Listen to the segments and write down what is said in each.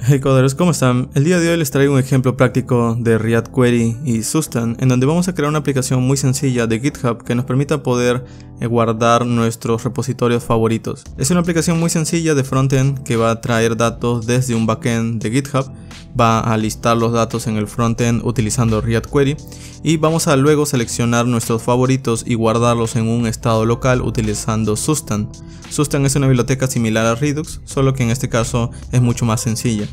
Hey coders, ¿cómo están? El día de hoy les traigo un ejemplo práctico de React Query y Sustan, en donde vamos a crear una aplicación muy sencilla de GitHub que nos permita poder eh, guardar nuestros repositorios favoritos. Es una aplicación muy sencilla de frontend que va a traer datos desde un backend de GitHub, va a listar los datos en el frontend utilizando React Query y vamos a luego seleccionar nuestros favoritos y guardarlos en un estado local utilizando Sustan. Sustan es una biblioteca similar a Redux, solo que en este caso es mucho más sencilla.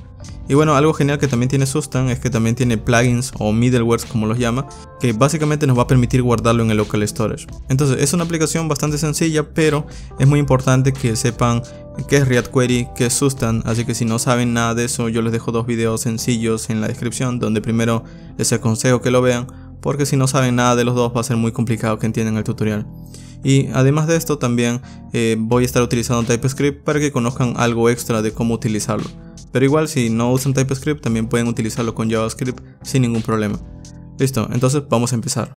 Y bueno, algo genial que también tiene Sustan es que también tiene plugins o middlewares como los llama, que básicamente nos va a permitir guardarlo en el local storage. Entonces es una aplicación bastante sencilla, pero es muy importante que sepan qué es React Query, qué es Sustan, así que si no saben nada de eso, yo les dejo dos videos sencillos en la descripción, donde primero les aconsejo que lo vean, porque si no saben nada de los dos va a ser muy complicado que entiendan el tutorial. Y además de esto también eh, voy a estar utilizando TypeScript para que conozcan algo extra de cómo utilizarlo. Pero igual si no usan TypeScript también pueden utilizarlo con JavaScript sin ningún problema. Listo, entonces vamos a empezar.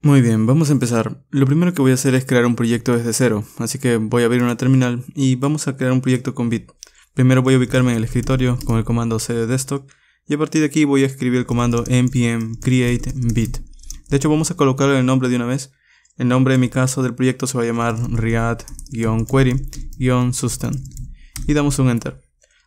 Muy bien, vamos a empezar. Lo primero que voy a hacer es crear un proyecto desde cero, así que voy a abrir una terminal y vamos a crear un proyecto con Bit. Primero voy a ubicarme en el escritorio con el comando cd desktop y a partir de aquí voy a escribir el comando npm create bit. De hecho vamos a colocarle el nombre de una vez el nombre de mi caso del proyecto se va a llamar react query sustent y damos un Enter.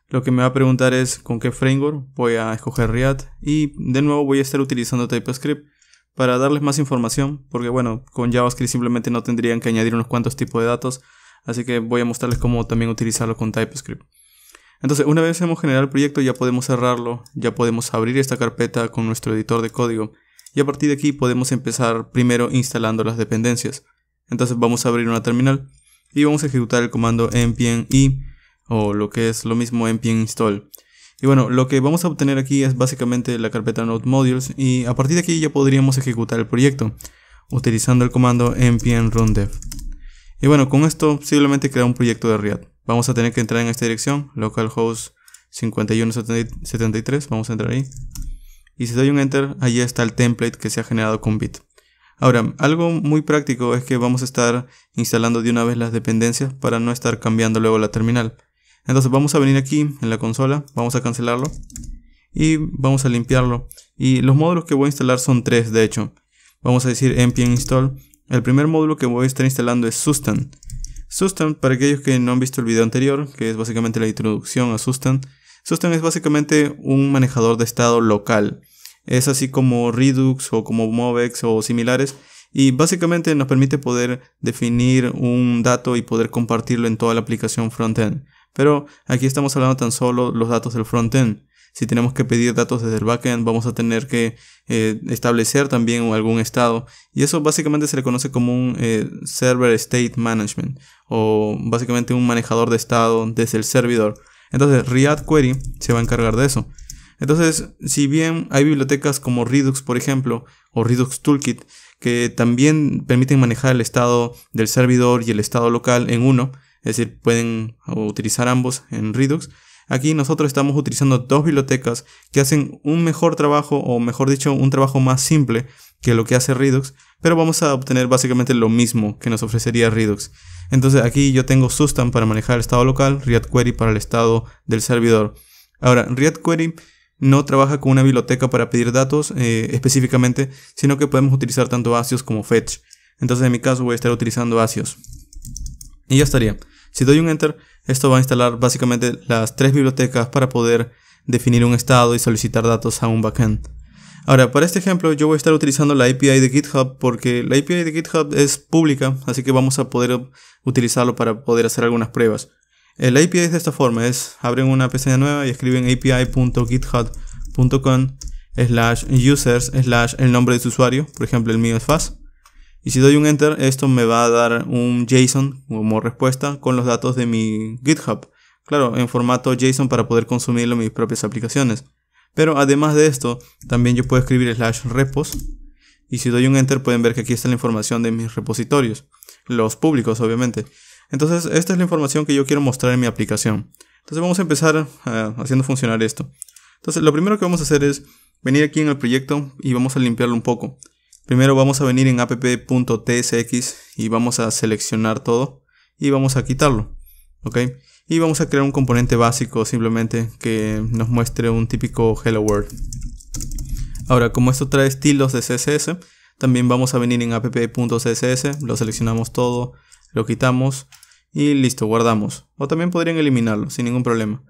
Lo que me va a preguntar es con qué framework voy a escoger React y de nuevo voy a estar utilizando TypeScript para darles más información porque bueno, con JavaScript simplemente no tendrían que añadir unos cuantos tipos de datos, así que voy a mostrarles cómo también utilizarlo con TypeScript. Entonces, una vez hemos generado el proyecto ya podemos cerrarlo, ya podemos abrir esta carpeta con nuestro editor de código y a partir de aquí podemos empezar primero instalando las dependencias. Entonces vamos a abrir una terminal y vamos a ejecutar el comando npm i o lo que es lo mismo npm install. Y bueno, lo que vamos a obtener aquí es básicamente la carpeta node modules y a partir de aquí ya podríamos ejecutar el proyecto utilizando el comando npm run dev. Y bueno, con esto simplemente crea un proyecto de React. Vamos a tener que entrar en esta dirección, localhost 5173, vamos a entrar ahí y si doy un enter, allí está el template que se ha generado con Bit. Ahora, algo muy práctico es que vamos a estar instalando de una vez las dependencias para no estar cambiando luego la terminal. Entonces vamos a venir aquí en la consola, vamos a cancelarlo y vamos a limpiarlo. Y los módulos que voy a instalar son tres de hecho. Vamos a decir npm install. El primer módulo que voy a estar instalando es Sustan. Sustan, para aquellos que no han visto el video anterior, que es básicamente la introducción a Sustan, Susten es básicamente un manejador de estado local. Es así como Redux o como Movex o similares. Y básicamente nos permite poder definir un dato y poder compartirlo en toda la aplicación frontend. Pero aquí estamos hablando tan solo los datos del frontend. Si tenemos que pedir datos desde el backend, vamos a tener que eh, establecer también algún estado. Y eso básicamente se le conoce como un eh, server state management o básicamente un manejador de estado desde el servidor. Entonces, React Query se va a encargar de eso. Entonces, si bien hay bibliotecas como Redux, por ejemplo, o Redux Toolkit, que también permiten manejar el estado del servidor y el estado local en uno, es decir, pueden utilizar ambos en Redux, Aquí nosotros estamos utilizando dos bibliotecas que hacen un mejor trabajo, o mejor dicho, un trabajo más simple que lo que hace Redux, pero vamos a obtener básicamente lo mismo que nos ofrecería Redux. Entonces aquí yo tengo Sustan para manejar el estado local, React Query para el estado del servidor. Ahora, React Query no trabaja con una biblioteca para pedir datos eh, específicamente, sino que podemos utilizar tanto Asios como Fetch. Entonces en mi caso voy a estar utilizando Asios. Y ya estaría. Si doy un Enter, esto va a instalar básicamente las tres bibliotecas para poder definir un estado y solicitar datos a un backend. Ahora, para este ejemplo yo voy a estar utilizando la API de GitHub porque la API de GitHub es pública, así que vamos a poder utilizarlo para poder hacer algunas pruebas. La API es de esta forma, es abren una pestaña nueva y escriben api.github.com slash users slash el nombre de su usuario, por ejemplo el mío es fast y si doy un enter, esto me va a dar un JSON como respuesta con los datos de mi GitHub. Claro, en formato JSON para poder consumirlo en mis propias aplicaciones. Pero además de esto, también yo puedo escribir slash repos. Y si doy un enter pueden ver que aquí está la información de mis repositorios. Los públicos, obviamente. Entonces, esta es la información que yo quiero mostrar en mi aplicación. Entonces vamos a empezar eh, haciendo funcionar esto. Entonces, lo primero que vamos a hacer es venir aquí en el proyecto y vamos a limpiarlo un poco. Primero vamos a venir en app.tsx y vamos a seleccionar todo y vamos a quitarlo. ¿Ok? Y vamos a crear un componente básico simplemente que nos muestre un típico Hello World. Ahora, como esto trae estilos de CSS, también vamos a venir en app.css, lo seleccionamos todo, lo quitamos y listo, guardamos. O también podrían eliminarlo sin ningún problema.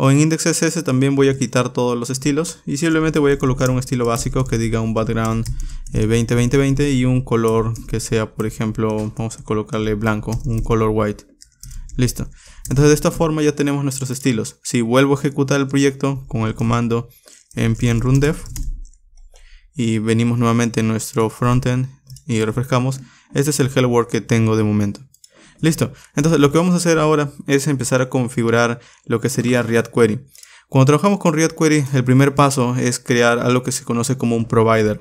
O en index también voy a quitar todos los estilos y simplemente voy a colocar un estilo básico que diga un background 20-20-20 eh, y un color que sea, por ejemplo, vamos a colocarle blanco, un color white. Listo. Entonces de esta forma ya tenemos nuestros estilos. Si vuelvo a ejecutar el proyecto con el comando npm dev y venimos nuevamente en nuestro frontend y refrescamos, este es el hello world que tengo de momento. Listo. Entonces lo que vamos a hacer ahora es empezar a configurar lo que sería React Query. Cuando trabajamos con React Query, el primer paso es crear algo que se conoce como un provider.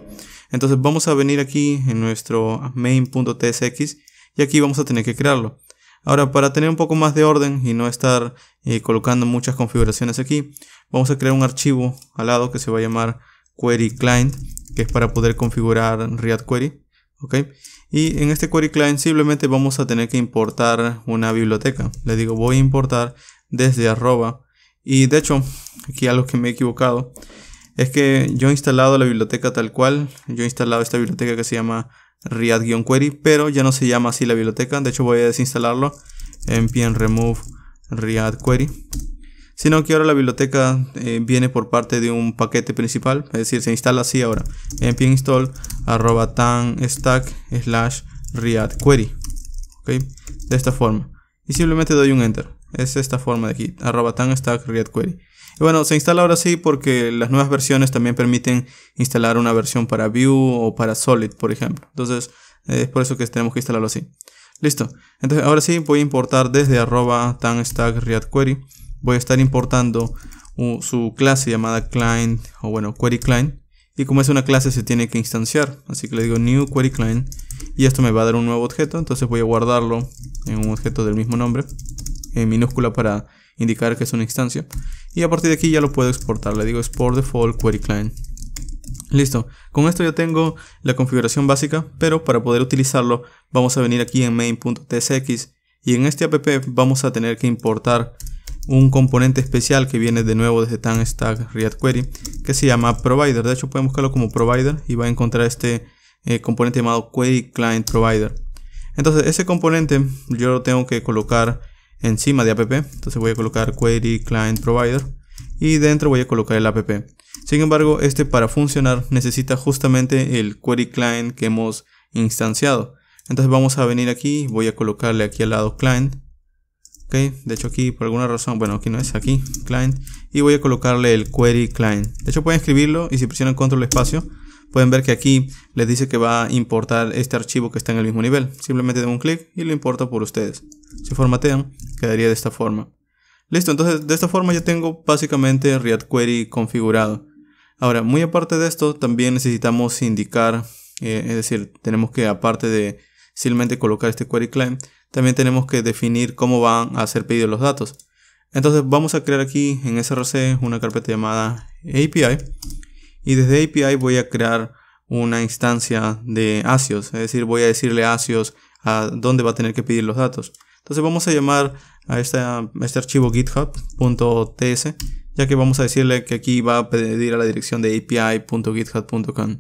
Entonces vamos a venir aquí en nuestro main.tsx y aquí vamos a tener que crearlo. Ahora para tener un poco más de orden y no estar eh, colocando muchas configuraciones aquí, vamos a crear un archivo al lado que se va a llamar query client, que es para poder configurar React Query. ¿okay? Y en este query client simplemente vamos a tener que importar una biblioteca. Le digo voy a importar desde arroba. Y de hecho, aquí algo que me he equivocado es que yo he instalado la biblioteca tal cual. Yo he instalado esta biblioteca que se llama React-query, pero ya no se llama así la biblioteca. De hecho, voy a desinstalarlo en remove React query sino que ahora la biblioteca eh, viene por parte de un paquete principal, es decir, se instala así ahora, np install arroba tan stack slash query, de esta forma, y simplemente doy un enter, es esta forma de aquí, arroba tan stack query. Y bueno, se instala ahora sí porque las nuevas versiones también permiten instalar una versión para Vue o para Solid, por ejemplo. Entonces, eh, es por eso que tenemos que instalarlo así. Listo. Entonces, ahora sí voy a importar desde arroba tan stack react query voy a estar importando su clase llamada client o bueno query client y como es una clase se tiene que instanciar así que le digo new query client y esto me va a dar un nuevo objeto entonces voy a guardarlo en un objeto del mismo nombre en minúscula para indicar que es una instancia y a partir de aquí ya lo puedo exportar le digo export default query client Listo, con esto ya tengo la configuración básica, pero para poder utilizarlo vamos a venir aquí en main.tsx y en este app vamos a tener que importar un componente especial que viene de nuevo desde TanStack React Query que se llama Provider. De hecho, podemos buscarlo como Provider y va a encontrar este eh, componente llamado Query Client Provider. Entonces, ese componente yo lo tengo que colocar encima de app. Entonces, voy a colocar Query Client Provider y dentro voy a colocar el app. Sin embargo, este para funcionar necesita justamente el Query Client que hemos instanciado. Entonces, vamos a venir aquí, voy a colocarle aquí al lado Client de hecho aquí por alguna razón bueno aquí no es aquí client y voy a colocarle el query client de hecho pueden escribirlo y si presionan control espacio pueden ver que aquí les dice que va a importar este archivo que está en el mismo nivel simplemente de un clic y lo importa por ustedes si formatean quedaría de esta forma listo entonces de esta forma ya tengo básicamente React Query configurado ahora muy aparte de esto también necesitamos indicar eh, es decir tenemos que aparte de simplemente colocar este query client también tenemos que definir cómo van a ser pedidos los datos. Entonces vamos a crear aquí en src una carpeta llamada API y desde API voy a crear una instancia de ASIOS, es decir, voy a decirle a ASIOS a dónde va a tener que pedir los datos. Entonces vamos a llamar a, este archivo github.ts, ya que vamos a decirle que aquí va a pedir a la dirección de api.github.com.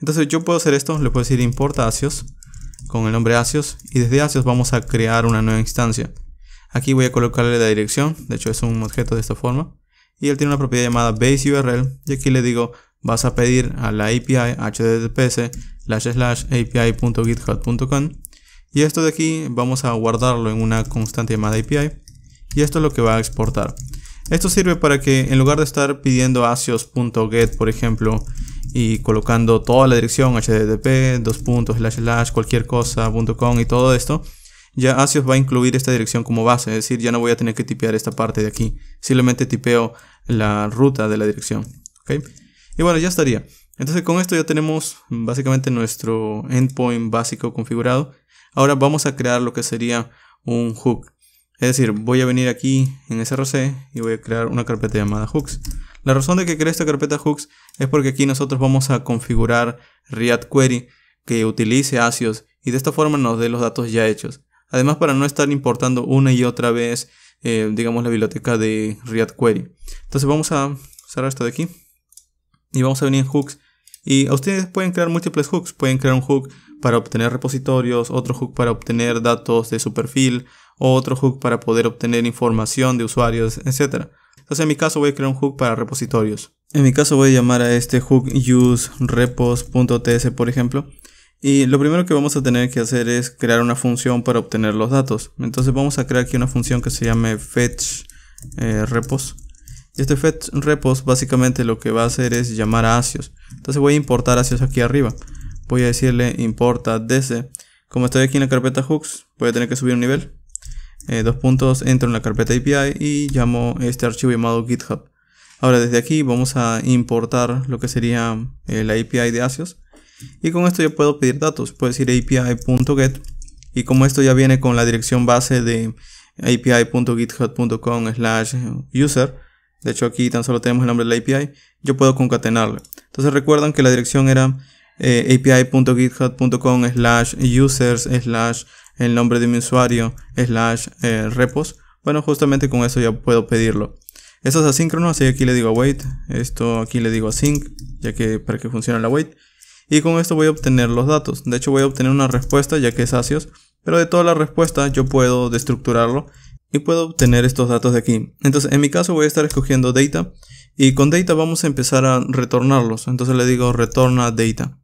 Entonces yo puedo hacer esto, le puedo decir importa ASIOS con el nombre Asios y desde Asios vamos a crear una nueva instancia. Aquí voy a colocarle la dirección, de hecho es un objeto de esta forma. Y él tiene una propiedad llamada base URL y aquí le digo vas a pedir a la API https api.github.com y esto de aquí vamos a guardarlo en una constante llamada API y esto es lo que va a exportar. Esto sirve para que en lugar de estar pidiendo asios.get por ejemplo y colocando toda la dirección http dos puntos cualquier cosa com y todo esto ya Asios va a incluir esta dirección como base, es decir, ya no voy a tener que tipear esta parte de aquí, simplemente tipeo la ruta de la dirección. ¿okay? Y bueno, ya estaría. Entonces con esto ya tenemos básicamente nuestro endpoint básico configurado. Ahora vamos a crear lo que sería un hook. Es decir, voy a venir aquí en SRC y voy a crear una carpeta llamada hooks. La razón de que creé esta carpeta hooks es porque aquí nosotros vamos a configurar React Query que utilice ASIOS y de esta forma nos dé los datos ya hechos. Además para no estar importando una y otra vez, eh, digamos, la biblioteca de React Query. Entonces vamos a cerrar esto de aquí y vamos a venir en hooks. Y ustedes pueden crear múltiples hooks. Pueden crear un hook para obtener repositorios, otro hook para obtener datos de su perfil, otro hook para poder obtener información de usuarios, etc. Entonces en mi caso voy a crear un hook para repositorios. En mi caso voy a llamar a este hook use por ejemplo. Y lo primero que vamos a tener que hacer es crear una función para obtener los datos. Entonces vamos a crear aquí una función que se llame fetch eh, repos. Y este fetch repos básicamente lo que va a hacer es llamar a asios. Entonces voy a importar asios aquí arriba. Voy a decirle importa desde. Como estoy aquí en la carpeta hooks, voy a tener que subir un nivel. Eh, dos puntos, entro en la carpeta API y llamo este archivo llamado GitHub. Ahora desde aquí vamos a importar lo que sería eh, la API de Asios. Y con esto yo puedo pedir datos, puedo decir api.get y como esto ya viene con la dirección base de api.github.com slash user, de hecho aquí tan solo tenemos el nombre de la API, yo puedo concatenarla. Entonces recuerdan que la dirección era eh, api.github.com slash users slash el nombre de mi usuario slash eh, repos, bueno, justamente con eso ya puedo pedirlo. Esto es asíncrono, así que aquí le digo await, esto aquí le digo async, ya que para que funcione la await. Y con esto voy a obtener los datos. De hecho voy a obtener una respuesta ya que es ASIOS, pero de toda la respuesta yo puedo destructurarlo y puedo obtener estos datos de aquí. Entonces en mi caso voy a estar escogiendo data y con data vamos a empezar a retornarlos. Entonces le digo retorna data.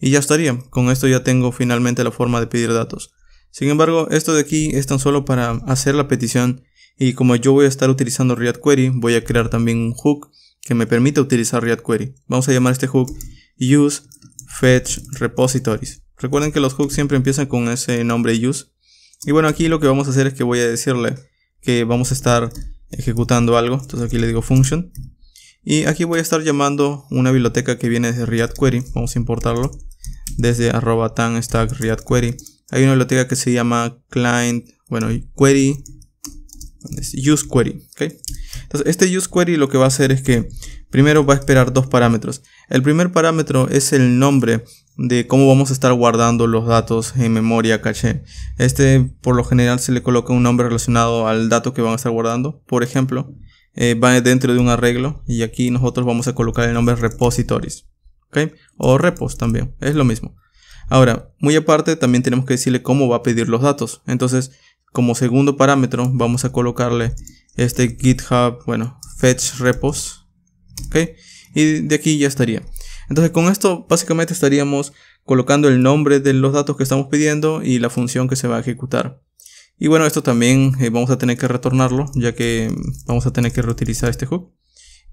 Y ya estaría. Con esto ya tengo finalmente la forma de pedir datos. Sin embargo, esto de aquí es tan solo para hacer la petición y como yo voy a estar utilizando React Query, voy a crear también un hook que me permita utilizar React Query. Vamos a llamar este hook use fetch repositories. Recuerden que los hooks siempre empiezan con ese nombre use. Y bueno, aquí lo que vamos a hacer es que voy a decirle que vamos a estar ejecutando algo. Entonces aquí le digo function. Y aquí voy a estar llamando una biblioteca que viene de React Query. Vamos a importarlo desde arroba tan stack React Query hay una biblioteca que se llama client, bueno, query, use query, Entonces, este use query lo que va a hacer es que primero va a esperar dos parámetros. El primer parámetro es el nombre de cómo vamos a estar guardando los datos en memoria caché. Este por lo general se le coloca un nombre relacionado al dato que van a estar guardando. Por ejemplo, eh, va dentro de un arreglo y aquí nosotros vamos a colocar el nombre repositories. O repos también, es lo mismo. Ahora, muy aparte, también tenemos que decirle cómo va a pedir los datos. Entonces, como segundo parámetro, vamos a colocarle este GitHub, bueno, fetch repos. Y de aquí ya estaría. Entonces, con esto básicamente estaríamos colocando el nombre de los datos que estamos pidiendo y la función que se va a ejecutar. Y bueno, esto también eh, vamos a tener que retornarlo, ya que vamos a tener que reutilizar este hook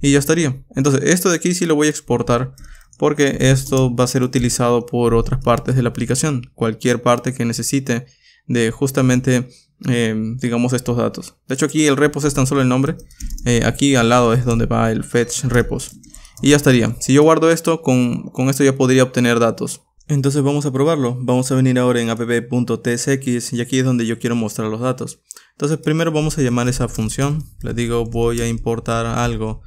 y ya estaría. Entonces, esto de aquí sí lo voy a exportar porque esto va a ser utilizado por otras partes de la aplicación, cualquier parte que necesite de justamente, em, digamos, estos datos. De hecho, aquí el repos es tan solo el nombre, eh, aquí al lado es donde va el fetch repos. Y ya estaría. Si yo guardo esto, con, con esto ya podría obtener datos. Entonces vamos a probarlo. Vamos a venir ahora en app.tsx y aquí es donde yo quiero mostrar los datos. Entonces primero vamos a llamar esa función. Le digo voy a importar algo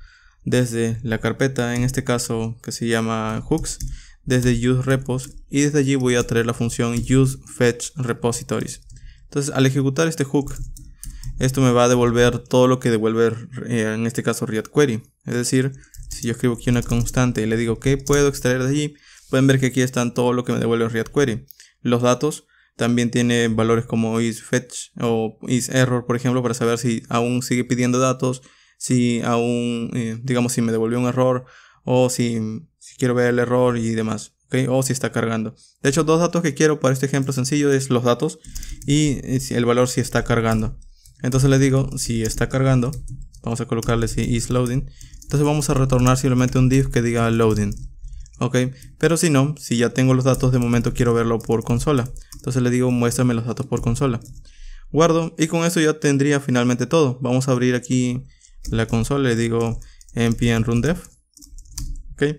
desde la carpeta, en este caso que se llama hooks, desde use repos y desde allí voy a traer la función use fetch repositories. Entonces al ejecutar este hook, esto me va a devolver todo lo que devuelve eh, en este caso read Query. Es decir, si yo escribo aquí una constante y le digo que puedo extraer de allí, pueden ver que aquí están todo lo que me devuelve read Query. Los datos también tiene valores como is fetch o is error, por ejemplo, para saber si aún sigue pidiendo datos si aún, eh, digamos, si me devolvió un error o si, quiero ver el error y demás. ¿okay? O si está cargando. De hecho, dos datos que quiero para este ejemplo sencillo es los datos y eh, el valor si está cargando. Entonces le digo si está cargando. Vamos a colocarle si is loading. Entonces vamos a retornar simplemente un div que diga loading. Ok, pero si no, si ya tengo los datos de momento quiero verlo por consola. Entonces le digo muéstrame los datos por consola. Guardo y con eso ya tendría finalmente todo. Vamos a abrir aquí la consola, le digo npm run dev. Okay.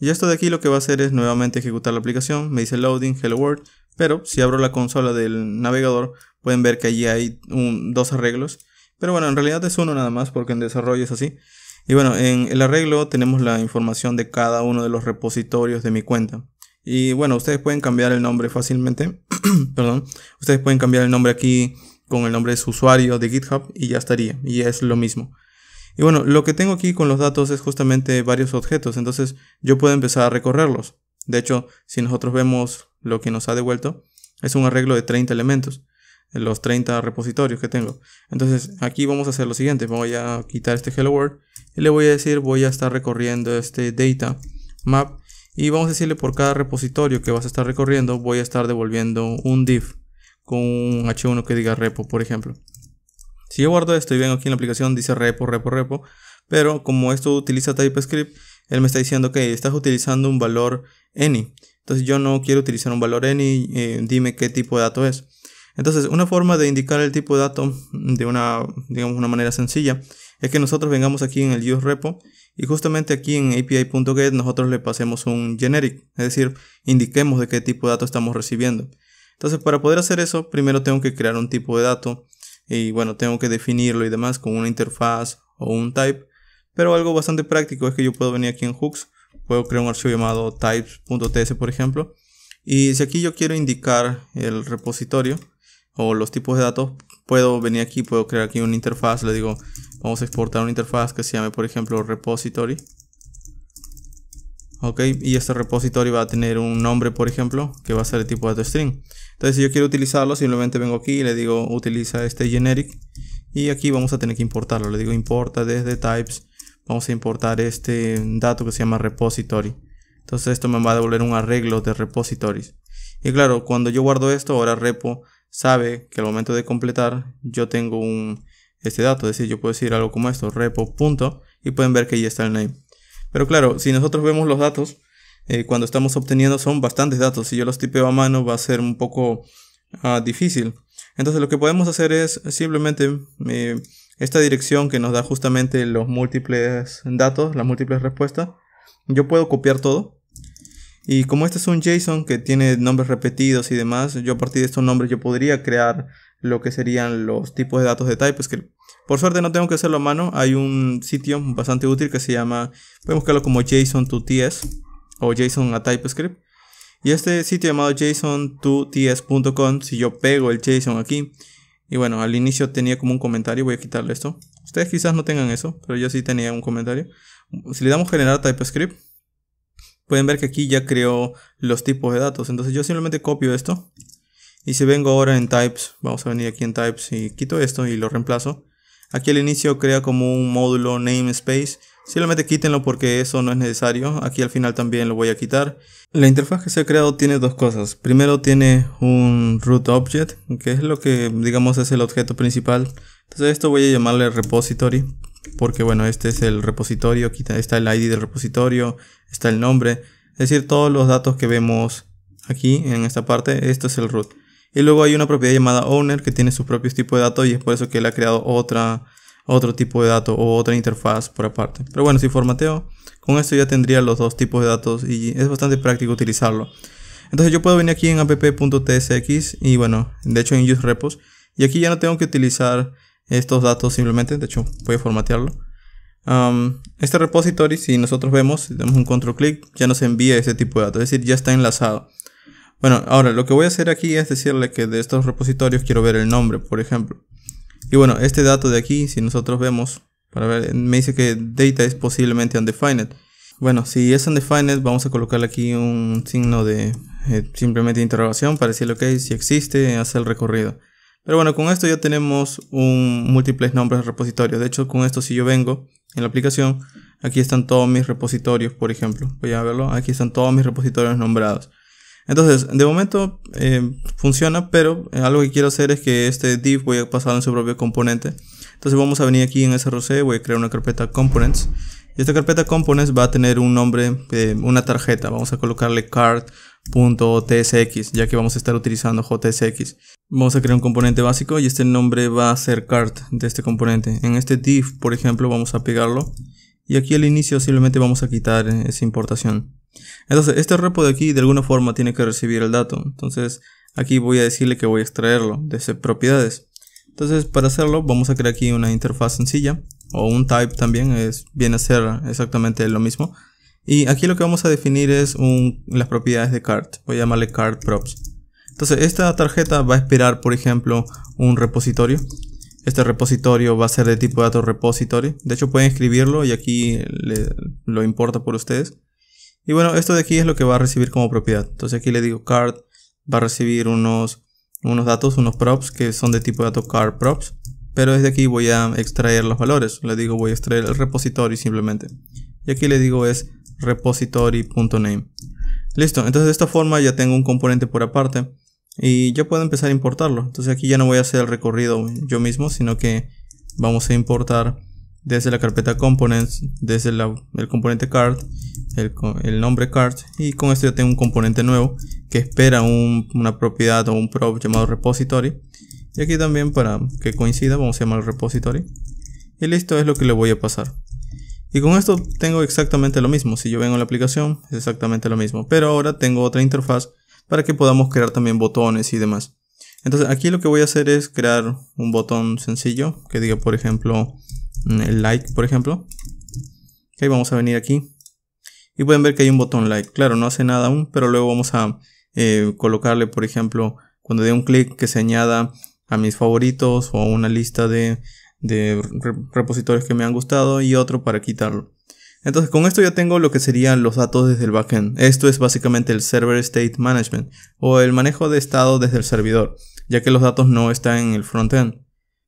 Y esto de aquí lo que va a hacer es nuevamente ejecutar la aplicación, me dice loading, hello world, pero si abro la consola del navegador pueden ver que allí hay dos arreglos, pero bueno, en realidad es uno nada más porque en desarrollo es así. Y bueno, en el arreglo tenemos la información de cada uno de los repositorios de mi cuenta. Y bueno, ustedes pueden cambiar el nombre fácilmente, perdón, ustedes pueden cambiar el nombre aquí con el nombre de su usuario de GitHub y ya estaría, y es lo mismo. Y bueno, lo que tengo aquí con los datos es justamente varios objetos, entonces yo puedo empezar a recorrerlos. De hecho, si nosotros vemos lo que nos ha devuelto, es un arreglo de 30 elementos, los 30 repositorios que tengo. Entonces aquí vamos a hacer lo siguiente, voy a quitar este hello world y le voy a decir voy a estar recorriendo este data map y vamos a decirle por cada repositorio que vas a estar recorriendo voy a estar devolviendo un div con un h1 que diga repo por ejemplo. Si yo guardo esto y aquí en la aplicación, dice repo, repo, repo, pero como esto utiliza TypeScript, él me está diciendo que estás utilizando un valor any. Entonces yo no quiero utilizar un valor any, eh, dime qué tipo de dato es. Entonces, una forma de indicar el tipo de dato de una, digamos, una manera sencilla es que nosotros vengamos aquí en el use repo y justamente aquí en api.get nosotros le pasemos un generic, es decir, indiquemos de qué tipo de dato estamos recibiendo. Entonces, para poder hacer eso, primero tengo que crear un tipo de dato y bueno, tengo que definirlo y demás con una interfaz o un type. Pero algo bastante práctico es que yo puedo venir aquí en hooks, puedo crear un archivo llamado types.ts por ejemplo. Y si aquí yo quiero indicar el repositorio o los tipos de datos, puedo venir aquí, puedo crear aquí una interfaz, le digo, vamos a exportar una interfaz que se llame por ejemplo repository ok y este repository va a tener un nombre por ejemplo que va a ser el tipo string entonces si yo quiero utilizarlo simplemente vengo aquí y le digo utiliza este generic y aquí vamos a tener que importarlo le digo importa desde types vamos a importar este dato que se llama repository entonces esto me va a devolver un arreglo de repositories y claro cuando yo guardo esto ahora repo sabe que al momento de completar yo tengo un este dato es decir yo puedo decir algo como esto repo punto y pueden ver que ahí está el name pero claro, si nosotros vemos los datos, eh, cuando estamos obteniendo son bastantes datos. Si yo los tipeo a mano va a ser un poco ah, difícil. Entonces lo que podemos hacer es simplemente eh, esta dirección que nos da justamente los múltiples datos, las múltiples respuestas. Yo puedo copiar todo. Y como este es un JSON que tiene nombres repetidos y demás, yo a partir de estos nombres yo podría crear lo que serían los tipos de datos de type que por suerte no tengo que hacerlo a mano, hay un sitio bastante útil que se llama, pueden buscarlo como JSON2TS o JSON a TypeScript. Y este sitio llamado JSON2TS.com, si yo pego el JSON aquí, y bueno, al inicio tenía como un comentario, voy a quitarle esto. Ustedes quizás no tengan eso, pero yo sí tenía un comentario. Si le damos generar TypeScript, pueden ver que aquí ya creó los tipos de datos. Entonces yo simplemente copio esto. Y si vengo ahora en types, vamos a venir aquí en types y quito esto y lo reemplazo. Aquí al inicio crea como un módulo namespace. Simplemente quítenlo porque eso no es necesario. Aquí al final también lo voy a quitar. La interfaz que se ha creado tiene dos cosas. Primero tiene un root object, que es lo que digamos es el objeto principal. Entonces esto voy a llamarle repository, porque bueno, este es el repositorio, está el ID del repositorio, está el nombre. Es decir, todos los datos que vemos aquí en esta parte, esto es el root. Y luego hay una propiedad llamada owner que tiene sus propios tipos de datos y es por eso que él ha creado otra, otro tipo de datos o otra interfaz por aparte. Pero bueno, si formateo, con esto ya tendría los dos tipos de datos y es bastante práctico utilizarlo. Entonces yo puedo venir aquí en app.tsx y bueno, de hecho en use repos. Y aquí ya no tengo que utilizar estos datos simplemente, de hecho voy a formatearlo. Um, este repository, si nosotros vemos, si damos un control clic, ya nos envía ese tipo de datos, es decir, ya está enlazado. Bueno, ahora lo que voy a hacer aquí es decirle que de estos repositorios quiero ver el nombre, por ejemplo. Y bueno, este dato de aquí, si nosotros vemos, para ver, me dice que data es posiblemente undefined. Bueno, si es undefined, vamos a colocarle aquí un signo de eh, simplemente interrogación para decirle, ok, si existe, hace el recorrido. Pero bueno, con esto ya tenemos un múltiples nombres de repositorios. De hecho, con esto si yo vengo en la aplicación, aquí están todos mis repositorios, por ejemplo. Voy a verlo, aquí están todos mis repositorios nombrados. Entonces, de momento eh, funciona, pero eh, algo que quiero hacer es que este div voy a pasarlo en su propio componente. Entonces vamos a venir aquí en src, voy a crear una carpeta components. Y esta carpeta components va a tener un nombre, eh, una tarjeta. Vamos a colocarle card.tsx, ya que vamos a estar utilizando JSX. Vamos a crear un componente básico y este nombre va a ser card de este componente. En este div, por ejemplo, vamos a pegarlo y aquí al inicio simplemente vamos a quitar esa importación. Entonces, este repo de aquí de alguna forma tiene que recibir el dato. Entonces, aquí voy a decirle que voy a extraerlo de ese propiedades. Entonces, para hacerlo, vamos a crear aquí una interfaz sencilla o un type también, es, viene a ser exactamente lo mismo. Y aquí lo que vamos a definir es las propiedades de cart Voy a llamarle card props. Entonces, esta tarjeta va a esperar, por ejemplo, un repositorio. Este repositorio va a ser de tipo de datos repository. De hecho pueden escribirlo y aquí le, lo importa por ustedes. Y bueno, esto de aquí es lo que va a recibir como propiedad. Entonces aquí le digo card, va a recibir unos, unos datos, unos props que son de tipo de dato card props. Pero desde aquí voy a extraer los valores. Le digo voy a extraer el repositorio simplemente. Y aquí le digo es repository.name. Listo, entonces de esta forma ya tengo un componente por aparte y ya puedo empezar a importarlo. Entonces aquí ya no voy a hacer el recorrido yo mismo, sino que vamos a importar desde la carpeta components, desde el componente card, el, nombre card y con esto ya tengo un componente nuevo que espera una propiedad o un prop llamado repository y aquí también para que coincida vamos a llamar repository y listo es lo que le voy a pasar y con esto tengo exactamente lo mismo si yo vengo a la aplicación es exactamente lo mismo pero ahora tengo otra interfaz para que podamos crear también botones y demás. Entonces aquí lo que voy a hacer es crear un botón sencillo que diga por ejemplo mm, el like por ejemplo. Ok, vamos a venir aquí y pueden ver que hay un botón like. Claro, no hace nada aún, pero luego vamos a eh, colocarle por ejemplo cuando dé un clic que se añada a mis favoritos o a una lista de repositorios que me han gustado y otro para quitarlo. Entonces con esto ya tengo lo que serían los datos desde el backend. Esto es básicamente el server state management o el manejo de estado desde el servidor, ya que los datos no están en el frontend.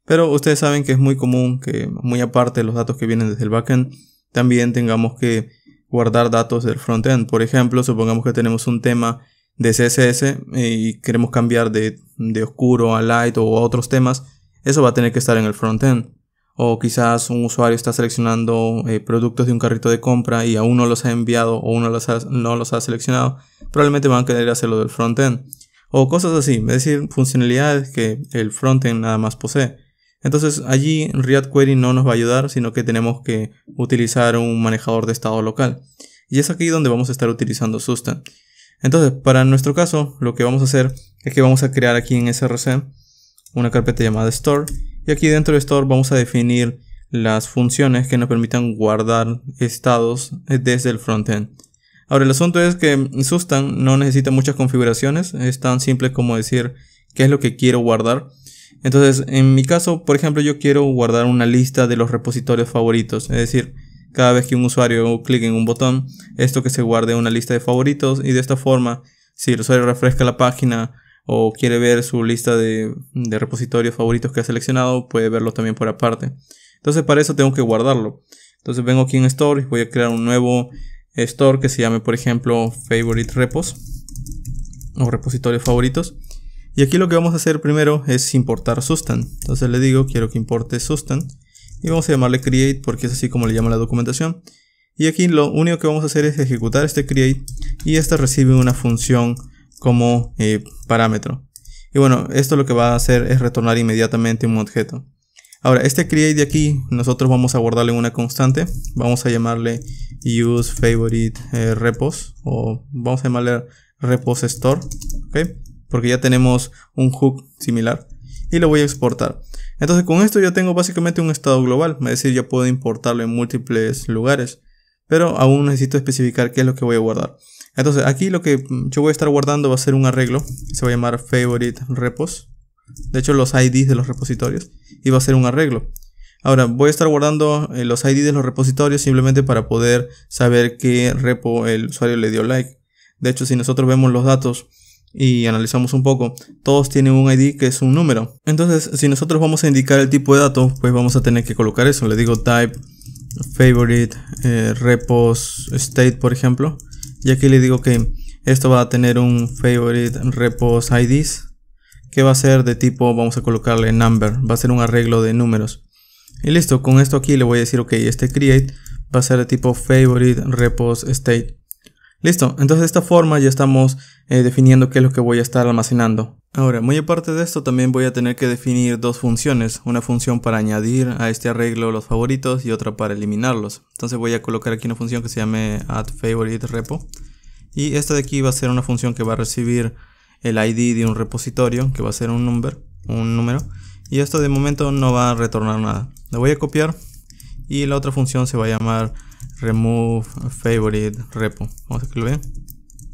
Pero ustedes saben que es muy común que muy aparte de los datos que vienen desde el backend, también tengamos que guardar datos del frontend. Por ejemplo, supongamos que tenemos un tema de CSS eh, y queremos cambiar de, oscuro a light o a otros temas, eso va a tener que estar en el frontend o quizás un usuario está seleccionando eh, productos de un carrito de compra y aún no los ha enviado o uno no los ha seleccionado, probablemente van a querer hacerlo del frontend. O cosas así, es decir, funcionalidades que el frontend nada más posee. Entonces allí React Query no nos va a ayudar, sino que tenemos que utilizar un manejador de estado local. Y es aquí donde vamos a estar utilizando Sustent Entonces, para nuestro caso, lo que vamos a hacer es que vamos a crear aquí en SRC una carpeta llamada store y aquí dentro de store vamos a definir las funciones que nos permitan guardar estados desde el frontend. Ahora el asunto es que Sustan no necesita muchas configuraciones, es tan simple como decir qué es lo que quiero guardar. Entonces, en mi caso, por ejemplo, yo quiero guardar una lista de los repositorios favoritos, es decir, cada vez que un usuario clique en un botón, esto que se guarde una lista de favoritos y de esta forma, si el usuario refresca la página o quiere ver su lista de, repositorios favoritos que ha seleccionado, puede verlo también por aparte. Entonces para eso tengo que guardarlo. Entonces vengo aquí en Store y voy a crear un nuevo store que se llame por ejemplo Favorite Repos o repositorios favoritos. Y aquí lo que vamos a hacer primero es importar Sustan. Entonces le digo quiero que importe Sustan y vamos a llamarle create porque es así como le llama la documentación. Y aquí lo único que vamos a hacer es ejecutar este create y esta recibe una función como eh, parámetro. Y bueno, esto lo que va a hacer es retornar inmediatamente un objeto. Ahora, este create de aquí, nosotros vamos a guardarle una constante. Vamos a llamarle use favorite eh, repos o vamos a llamarle repos store, Porque ya tenemos un hook similar y lo voy a exportar. Entonces con esto yo tengo básicamente un estado global, es decir, ya puedo importarlo en múltiples lugares, pero aún necesito especificar qué es lo que voy a guardar. Entonces, aquí lo que yo voy a estar guardando va a ser un arreglo. Se va a llamar favorite repos. De hecho, los IDs de los repositorios. Y va a ser un arreglo. Ahora, voy a estar guardando eh, los IDs de los repositorios simplemente para poder saber qué repo el usuario le dio like. De hecho, si nosotros vemos los datos y analizamos un poco, todos tienen un ID que es un número. Entonces, si nosotros vamos a indicar el tipo de dato, pues vamos a tener que colocar eso. Le digo type favorite eh, repos state, por ejemplo y aquí le digo que esto va a tener un favorite repos IDs que va a ser de tipo, vamos a colocarle number, va a ser un arreglo de números. Y listo, con esto aquí le voy a decir, ok, este create va a ser de tipo favorite repos state. Listo, entonces de esta forma ya estamos eh, definiendo qué es lo que voy a estar almacenando. Ahora, muy aparte de esto también voy a tener que definir dos funciones, una función para añadir a este arreglo los favoritos y otra para eliminarlos. Entonces voy a colocar aquí una función que se llame addFavoriteRepo. y esta de aquí va a ser una función que va a recibir el ID de un repositorio que va a ser un, number, un número y esto de momento no va a retornar nada. Lo voy a copiar y la otra función se va a llamar remove favorite repo. Vamos a que lo vean.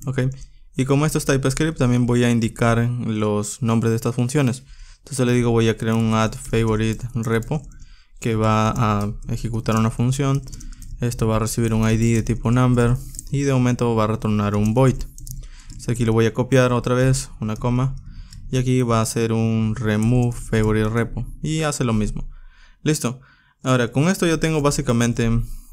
Ok. Y como esto es TypeScript, también voy a indicar los nombres de estas funciones. Entonces le digo voy a crear un add favorite repo que va a ejecutar una función. Esto va a recibir un ID de tipo number y de momento va a retornar un void. Entonces aquí lo voy a copiar otra vez, una coma. Y aquí va a ser un remove favorite repo. Y hace lo mismo. Listo. Ahora, con esto yo tengo básicamente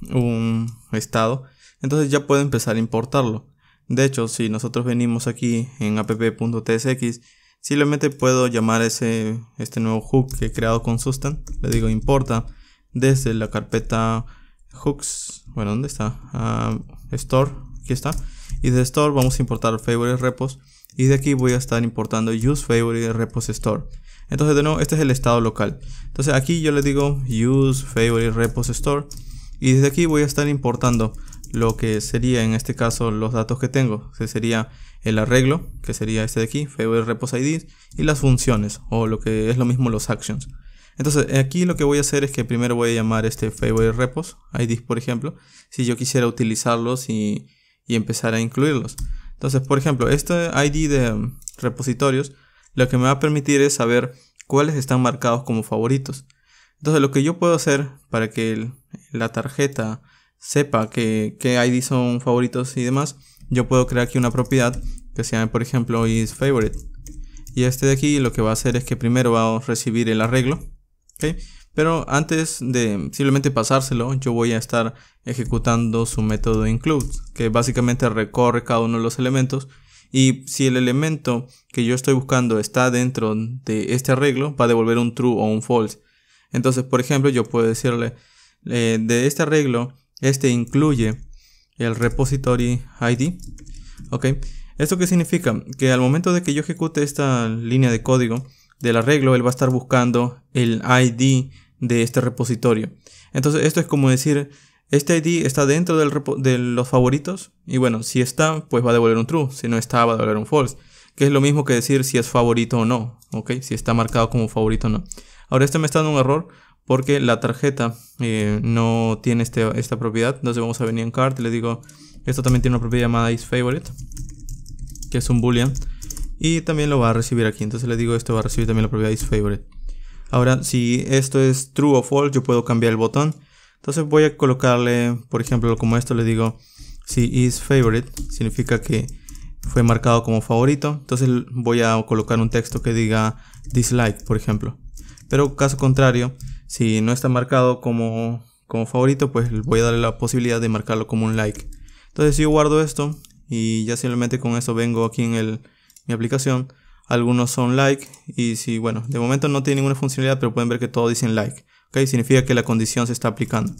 un estado, entonces ya puedo empezar a importarlo. De hecho, si nosotros venimos aquí en app.tsx, simplemente puedo llamar ese, este nuevo hook que he creado con Sustant, le digo importa desde la carpeta hooks, bueno, ¿dónde está? Ah, store, aquí está. Y de store vamos a importar favorite repos y de aquí voy a estar importando use favorite repos store. Entonces de nuevo, este es el estado local. Entonces aquí yo le digo use favorite repos store y desde aquí voy a estar importando lo que sería en este caso los datos que tengo, que sería el arreglo, que sería este de aquí, favorite repos ID, y las funciones, o lo que es lo mismo los actions. Entonces aquí lo que voy a hacer es que primero voy a llamar este favorite repos, ID por ejemplo, si yo quisiera utilizarlos y, empezar a incluirlos. Entonces por ejemplo, este ID de mm, repositorios lo que me va a permitir es saber cuáles están marcados como favoritos. Entonces lo que yo puedo hacer para que la tarjeta sepa que, que ID son favoritos y demás, yo puedo crear aquí una propiedad que se llame por ejemplo is Y este de aquí lo que va a hacer es que primero va a recibir el arreglo. Pero antes de simplemente pasárselo, yo voy a estar ejecutando su método include, que básicamente recorre cada uno de los elementos. Y si el elemento que yo estoy buscando está dentro de este arreglo, va a devolver un true o un false. Entonces, por ejemplo, yo puedo decirle, eh, de este arreglo, este incluye el repository ID. ¿Ok? ¿Esto qué significa? Que al momento de que yo ejecute esta línea de código del arreglo, él va a estar buscando el ID de este repositorio. Entonces, esto es como decir, este ID está dentro del de los favoritos. Y bueno, si está, pues va a devolver un true. Si no está, va a devolver un false. Que es lo mismo que decir si es favorito o no. ¿Ok? Si está marcado como favorito o no. Ahora esto me está dando un error porque la tarjeta eh, no tiene este, esta propiedad. Entonces vamos a venir en card y le digo, esto también tiene una propiedad llamada isFavorite, que es un boolean. Y también lo va a recibir aquí. Entonces le digo, esto va a recibir también la propiedad isFavorite. Ahora, si esto es true o false, yo puedo cambiar el botón. Entonces voy a colocarle, por ejemplo, como esto le digo, si is favorite, significa que fue marcado como favorito. Entonces voy a colocar un texto que diga dislike, por ejemplo. Pero caso contrario, si no está marcado como, como favorito, pues voy a darle la posibilidad de marcarlo como un like. Entonces yo guardo esto y ya simplemente con eso vengo aquí en mi aplicación. Algunos son like y si, bueno, de momento no tiene ninguna funcionalidad, pero pueden ver que todos dicen like. ¿ok? Significa que la condición se está aplicando.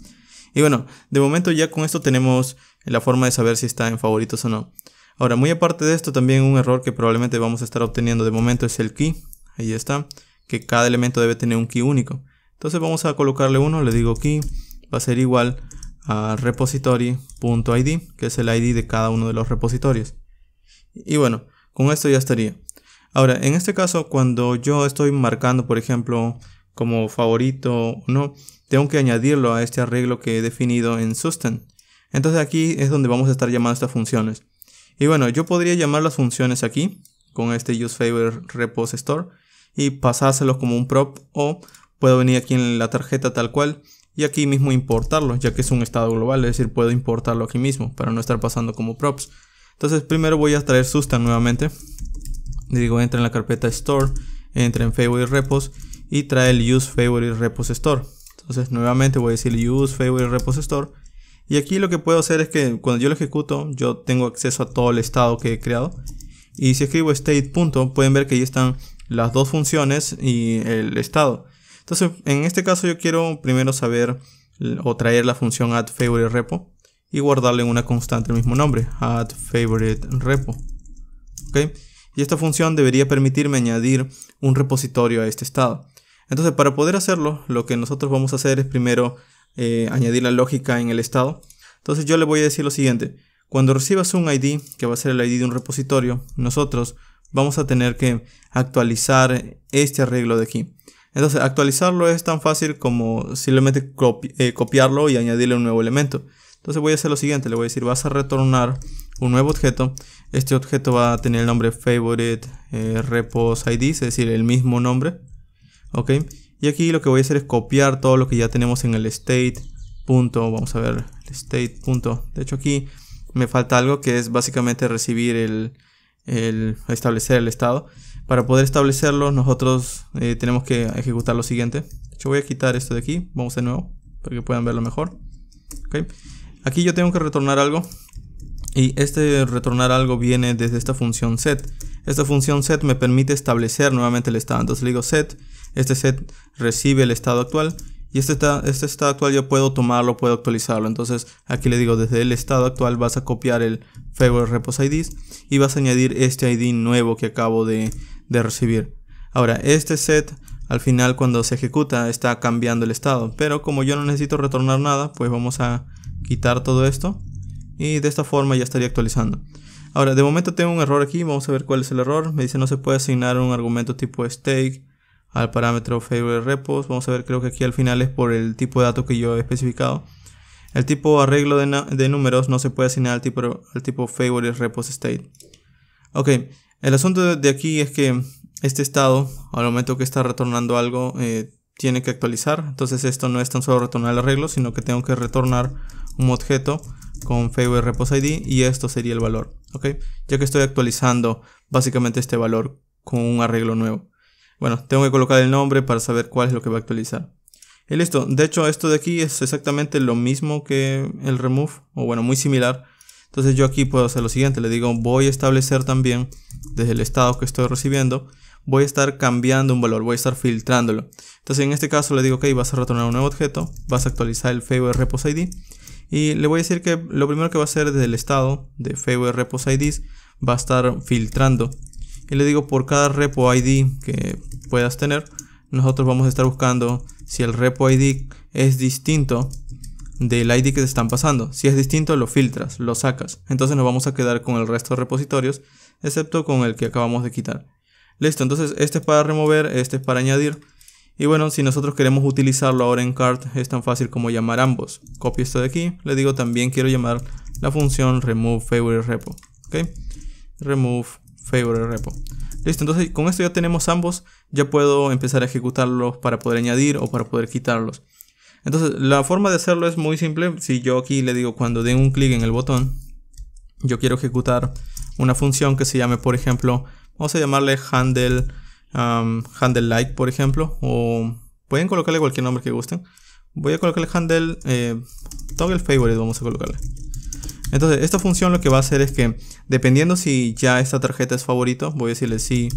Y bueno, de momento ya con esto tenemos la forma de saber si está en favoritos o no. Ahora, muy aparte de esto, también un error que probablemente vamos a estar obteniendo de momento es el key. Ahí está que cada elemento debe tener un key único. Entonces vamos a colocarle uno, le digo key, va a ser igual a repository.id, que es el ID de cada uno de los repositorios. Y bueno, con esto ya estaría. Ahora, en este caso, cuando yo estoy marcando, por ejemplo, como favorito o no, tengo que añadirlo a este arreglo que he definido en susten. Entonces aquí es donde vamos a estar llamando estas funciones. Y bueno, yo podría llamar las funciones aquí, con este usefavor repos y pasárselo como un prop o puedo venir aquí en la tarjeta tal cual y aquí mismo importarlo, ya que es un estado global, es decir, puedo importarlo aquí mismo para no estar pasando como props. Entonces primero voy a traer Sustan nuevamente. digo, entra en la carpeta Store, entra en Favorite Repos y trae el Use Favorite Repos Store. Entonces nuevamente voy a decir Use Favorite Repos Store. Y aquí lo que puedo hacer es que cuando yo lo ejecuto, yo tengo acceso a todo el estado que he creado. Y si escribo state. Punto, pueden ver que ahí están las dos funciones y el estado. Entonces, en este caso yo quiero primero saber o traer la función add repo y guardarle en una constante el mismo nombre, add favorite repo. Y esta función debería permitirme añadir un repositorio a este estado. Entonces, para poder hacerlo, lo que nosotros vamos a hacer es primero eh, añadir la lógica en el estado. Entonces yo le voy a decir lo siguiente. Cuando recibas un ID, que va a ser el ID de un repositorio, nosotros vamos a tener que actualizar este arreglo de aquí. Entonces, actualizarlo es tan fácil como simplemente eh, copiarlo y añadirle un nuevo elemento. Entonces voy a hacer lo siguiente, le voy a decir, vas a retornar un nuevo objeto. Este objeto va a tener el nombre favorite eh, repos ID, es decir, el mismo nombre. ¿Ok? Y aquí lo que voy a hacer es copiar todo lo que ya tenemos en el state. Punto, vamos a ver, state. Punto. De hecho aquí me falta algo que es básicamente recibir el, el establecer el estado. Para poder establecerlo, nosotros eh, tenemos que ejecutar lo siguiente. Yo voy a quitar esto de aquí. Vamos de nuevo para que puedan verlo mejor. Aquí yo tengo que retornar algo. Y este retornar algo viene desde esta función set. Esta función set me permite establecer nuevamente el estado. Entonces le digo set. Este set recibe el estado actual y este, está, este estado actual yo puedo tomarlo, puedo actualizarlo. Entonces aquí le digo desde el estado actual vas a copiar el Favor Repos IDs y vas a añadir este ID nuevo que acabo de, de recibir. Ahora este set al final cuando se ejecuta está cambiando el estado. Pero como yo no necesito retornar nada pues vamos a quitar todo esto y de esta forma ya estaría actualizando. Ahora de momento tengo un error aquí, vamos a ver cuál es el error. Me dice no se puede asignar un argumento tipo stake al parámetro favorite repos. Vamos a ver, creo que aquí al final es por el tipo de dato que yo he especificado. El tipo arreglo de, números no se puede asignar al tipo, al tipo favorite repos state. Ok, el asunto de aquí es que este estado, al momento que está retornando algo, eh, tiene que actualizar. Entonces esto no es tan solo retornar el arreglo, sino que tengo que retornar un objeto con favorite repos ID y esto sería el valor. Ok, ya que estoy actualizando básicamente este valor con un arreglo nuevo. Bueno, tengo que colocar el nombre para saber cuál es lo que va a actualizar. Y listo, de hecho esto de aquí es exactamente lo mismo que el remove, o bueno, muy similar. Entonces yo aquí puedo hacer lo siguiente, le digo voy a establecer también desde el estado que estoy recibiendo, voy a estar cambiando un valor, voy a estar filtrándolo. Entonces en este caso le digo ok, vas a retornar un nuevo objeto, vas a actualizar el favor Repos ID y le voy a decir que lo primero que va a hacer desde el estado de favor Repos IDs va a estar filtrando y le digo por cada repo ID que puedas tener nosotros vamos a estar buscando si el repo ID es distinto del ID que te están pasando. Si es distinto lo filtras, lo sacas. Entonces nos vamos a quedar con el resto de repositorios excepto con el que acabamos de quitar. Listo, entonces este es para remover, este es para añadir. Y bueno, si nosotros queremos utilizarlo ahora en cart es tan fácil como llamar ambos. Copio esto de aquí, le digo también quiero llamar la función remove favorite repo. ¿okay? Remove Favorite Repo. Listo, entonces con esto ya tenemos ambos, ya puedo empezar a ejecutarlos para poder añadir o para poder quitarlos. Entonces la forma de hacerlo es muy simple, si yo aquí le digo cuando den un clic en el botón, yo quiero ejecutar una función que se llame por ejemplo, vamos a llamarle handle, um, handle like por ejemplo, o pueden colocarle cualquier nombre que gusten. Voy a colocarle handle eh, toggle favorite, vamos a colocarle. Entonces, esta función lo que va a hacer es que, dependiendo si ya esta tarjeta es favorito, voy a decirle si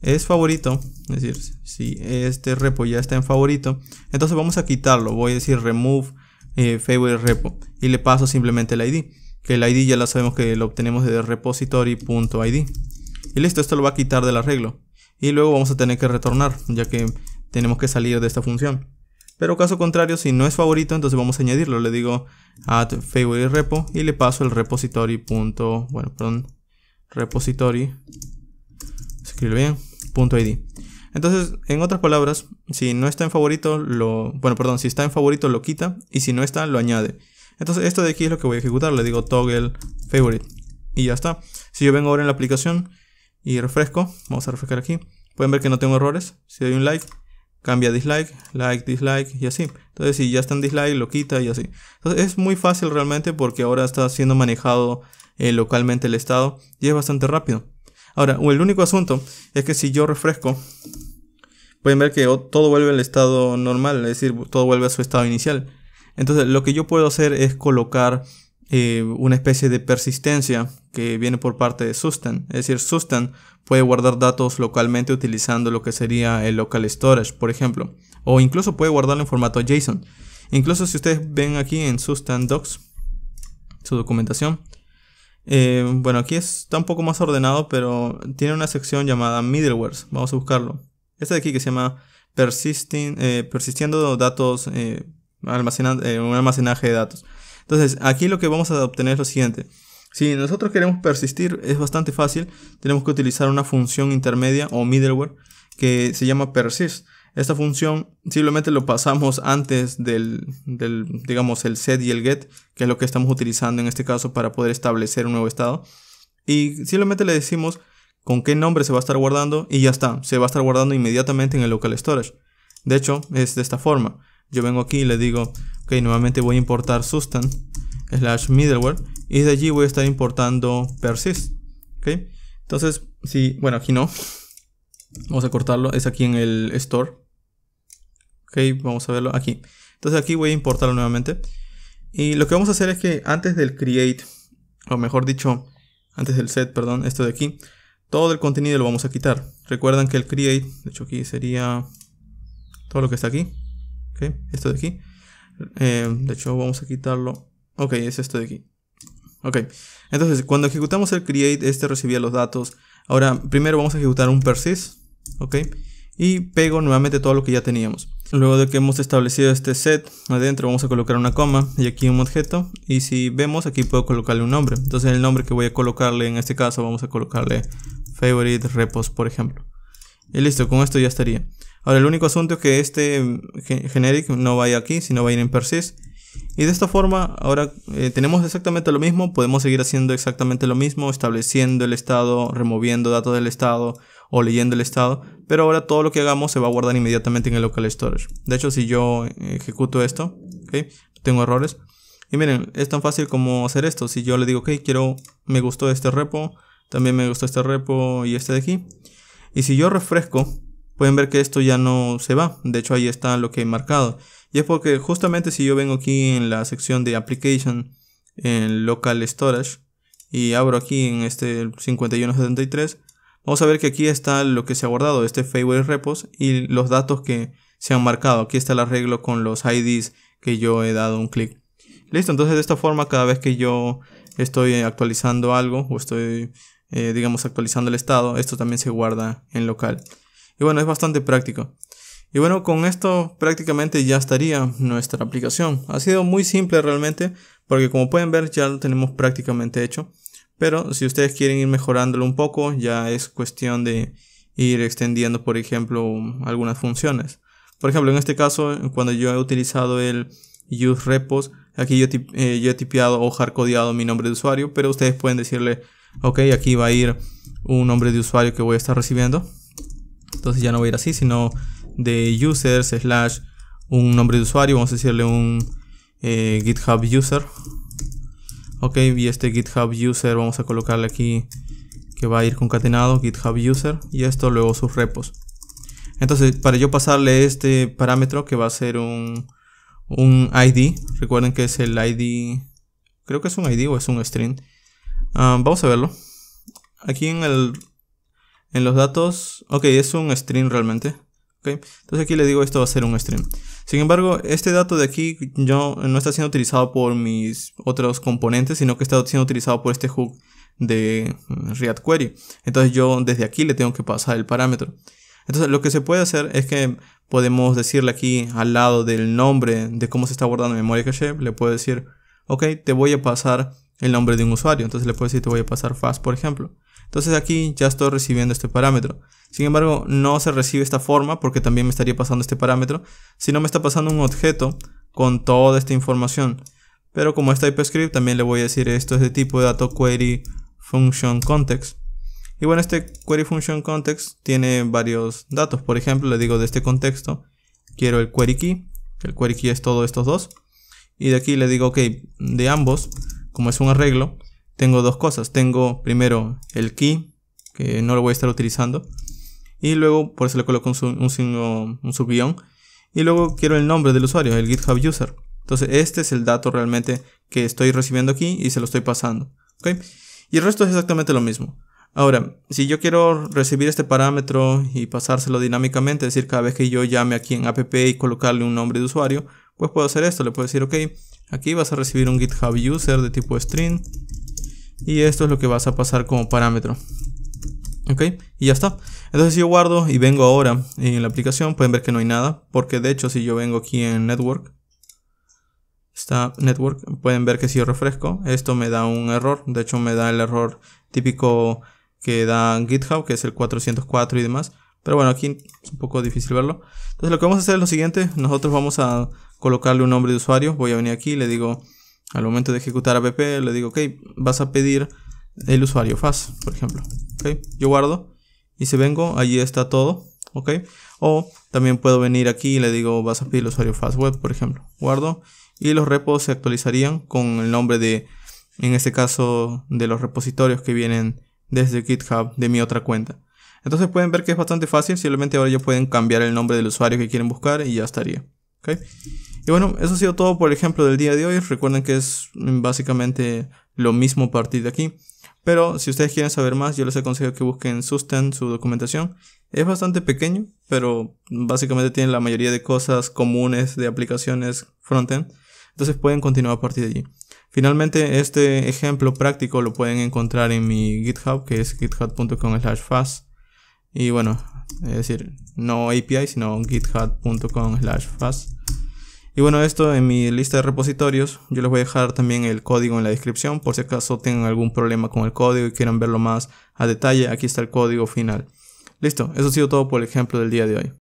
es favorito, es decir, si este repo ya está en favorito, entonces vamos a quitarlo, voy a decir remove eh, favorite repo y le paso simplemente el ID, que el ID ya lo sabemos que lo obtenemos desde repository.id. Y listo, esto lo va a quitar del arreglo. Y luego vamos a tener que retornar, ya que tenemos que salir de esta función. Pero caso contrario, si no es favorito, entonces vamos a añadirlo. Le digo add favorite repo y le paso el repository. bueno, perdón, repository. Escribe bien. Punto .id. Entonces, en otras palabras, si no está en favorito, lo. Bueno, perdón, si está en favorito lo quita y si no está, lo añade. Entonces, esto de aquí es lo que voy a ejecutar. Le digo toggle favorite y ya está. Si yo vengo ahora en la aplicación y refresco, vamos a refrescar aquí. Pueden ver que no tengo errores. Si doy un like, cambia dislike, like, dislike y así. Entonces si ya está en dislike lo quita y así. Entonces es muy fácil realmente porque ahora está siendo manejado eh, localmente el estado y es bastante rápido. Ahora, el único asunto es que si yo refresco, pueden ver que todo vuelve al estado normal, es decir, todo vuelve a su estado inicial. Entonces lo que yo puedo hacer es colocar eh, una especie de persistencia que viene por parte de Sustan. Es decir, Sustan puede guardar datos localmente utilizando lo que sería el local storage, por ejemplo. O incluso puede guardarlo en formato JSON. Incluso si ustedes ven aquí en Sustan Docs, su documentación. Eh, bueno, aquí está un poco más ordenado, pero tiene una sección llamada middlewares. Vamos a buscarlo. Este de aquí que se llama persisting, eh, persistiendo datos, un almacenaje de datos. Entonces, aquí lo que vamos a obtener es lo siguiente. Si nosotros queremos persistir, es bastante fácil. Tenemos que utilizar una función intermedia o middleware que se llama persist. Esta función simplemente lo pasamos antes del, del, digamos, el set y el get, que es lo que estamos utilizando en este caso para poder establecer un nuevo estado. Y simplemente le decimos con qué nombre se va a estar guardando y ya está, se va a estar guardando inmediatamente en el local storage. De hecho, es de esta forma. Yo vengo aquí y le digo, ok, nuevamente voy a importar sustan slash middleware y de allí voy a estar importando persist. Ok, entonces, si, bueno, aquí no. Vamos a cortarlo, es aquí en el store. Ok, vamos a verlo aquí. Entonces aquí voy a importarlo nuevamente. Y lo que vamos a hacer es que antes del create, o mejor dicho, antes del set, perdón, esto de aquí, todo el contenido lo vamos a quitar. Recuerdan que el create, de hecho aquí sería todo lo que está aquí. Esto de aquí. Eh, de hecho, vamos a quitarlo. Ok, es esto de aquí. Ok, entonces cuando ejecutamos el create, este recibía los datos. Ahora, primero vamos a ejecutar un persist, ok, y pego nuevamente todo lo que ya teníamos. Luego de que hemos establecido este set, adentro vamos a colocar una coma y aquí un objeto. Y si vemos, aquí puedo colocarle un nombre. Entonces el nombre que voy a colocarle en este caso, vamos a colocarle favorite repos, por ejemplo. Y listo, con esto ya estaría. Ahora, el único asunto es que este mm, generic no vaya aquí, sino va a ir en persist. Y de esta forma, ahora eh, tenemos exactamente lo mismo, podemos seguir haciendo exactamente lo mismo, estableciendo el estado, removiendo datos del estado o leyendo el estado, pero ahora todo lo que hagamos se va a guardar inmediatamente en el local storage. De hecho, si yo eh, ejecuto esto, okay, tengo errores. Y miren, es tan fácil como hacer esto. Si yo le digo, ok, quiero, me gustó este repo, también me gustó este repo y este de aquí. Y si yo refresco pueden ver que esto ya no se va. De hecho, ahí está lo que he marcado. Y es porque justamente si yo vengo aquí en la sección de Application, en Local Storage, y abro aquí en este 5173, vamos a ver que aquí está lo que se ha guardado, este favorite repos y los datos que se han marcado. Aquí está el arreglo con los IDs que yo he dado un clic. Listo, entonces de esta forma cada vez que yo estoy actualizando algo o estoy, eh, digamos, actualizando el estado, esto también se guarda en local. Y bueno, es bastante práctico Y bueno, con esto prácticamente ya estaría nuestra aplicación. Ha sido muy simple realmente, porque como pueden ver ya lo tenemos prácticamente hecho. Pero si ustedes quieren ir mejorándolo un poco, ya es cuestión de ir extendiendo, por ejemplo, algunas funciones. Por ejemplo, en este caso, cuando yo he utilizado el use repos, aquí yo, eh, yo he tipeado o hardcodeado mi nombre de usuario, pero ustedes pueden decirle, ok, aquí va a ir un nombre de usuario que voy a estar recibiendo entonces ya no va a ir así, sino de users slash un nombre de usuario. Vamos a decirle un eh, GitHub user. Ok, y este GitHub user vamos a colocarle aquí que va a ir concatenado GitHub user y esto luego sus repos. Entonces, para yo pasarle este parámetro que va a ser un, un ID, recuerden que es el ID, creo que es un ID o es un string. Ah, vamos a verlo. Aquí en el en los datos, ok, es un string realmente. Okay. Entonces aquí le digo esto va a ser un stream. Sin embargo, este dato de aquí yo, no está siendo utilizado por mis otros componentes, sino que está siendo utilizado por este hook de mm, React Query. Entonces yo desde aquí le tengo que pasar el parámetro. Entonces lo que se puede hacer es que podemos decirle aquí al lado del nombre de cómo se está guardando memoria cache, le puedo decir, ok, te voy a pasar el nombre de un usuario. Entonces le puedo decir, te voy a pasar fast, por ejemplo. Entonces aquí ya estoy recibiendo este parámetro. Sin embargo, no se recibe esta forma porque también me estaría pasando este parámetro, Si no me está pasando un objeto con toda esta información. Pero como es TypeScript, también le voy a decir esto es de tipo de dato query function context. Y bueno, este query function context tiene varios datos. Por ejemplo, le digo de este contexto, quiero el query key, el query key es todos estos dos. Y de aquí le digo, ok, de ambos, como es un arreglo, tengo dos cosas. Tengo primero el key, que no lo voy a estar utilizando. Y luego, por eso le coloco un, subguión. Y luego quiero el nombre del usuario, el GitHub user. Entonces, este es el dato realmente que estoy recibiendo aquí y se lo estoy pasando. Y el resto es exactamente lo mismo. Ahora, si yo quiero recibir este parámetro y pasárselo dinámicamente, es decir, cada vez que yo llame aquí en app y colocarle un nombre de usuario, pues puedo hacer esto. Le puedo decir, ok, aquí vas a recibir un GitHub user de tipo string y esto es lo que vas a pasar como parámetro. Ok, y ya está. Entonces si yo guardo y vengo ahora en la aplicación, pueden ver que no hay nada, porque de hecho si yo vengo aquí en Network, está Network, pueden ver que si yo refresco, esto me da un error, de hecho me da el error típico que da GitHub, que es el 404 y demás. Pero bueno, aquí es un poco difícil verlo. Entonces lo que vamos a hacer es lo siguiente, nosotros vamos a colocarle un nombre de usuario, voy a venir aquí y le digo al momento de ejecutar app le digo, ok, vas a pedir el usuario Fast, por ejemplo. Okay. Yo guardo y si vengo, allí está todo. Ok. O también puedo venir aquí y le digo, vas a pedir el usuario fast web, por ejemplo. Guardo y los repos se actualizarían con el nombre de, en este caso, de los repositorios que vienen desde GitHub de mi otra cuenta. Entonces pueden ver que es bastante fácil, simplemente ahora ellos pueden cambiar el nombre del usuario que quieren buscar y ya estaría. ¿okay? Y bueno, eso ha sido todo por el ejemplo del día de hoy. Recuerden que es básicamente lo mismo a partir de aquí. Pero si ustedes quieren saber más, yo les aconsejo que busquen Susten, su documentación. Es bastante pequeño, pero básicamente tiene la mayoría de cosas comunes de aplicaciones frontend. Entonces pueden continuar a partir de allí. Finalmente, este ejemplo práctico lo pueden encontrar en mi GitHub, que es github.com slash fast. Y bueno, es decir, no API, sino github.com slash fast. Y bueno, esto en mi lista de repositorios, yo les voy a dejar también el código en la descripción por si acaso tengan algún problema con el código y quieran verlo más a detalle, aquí está el código final. Listo, eso ha sido todo por el ejemplo del día de hoy.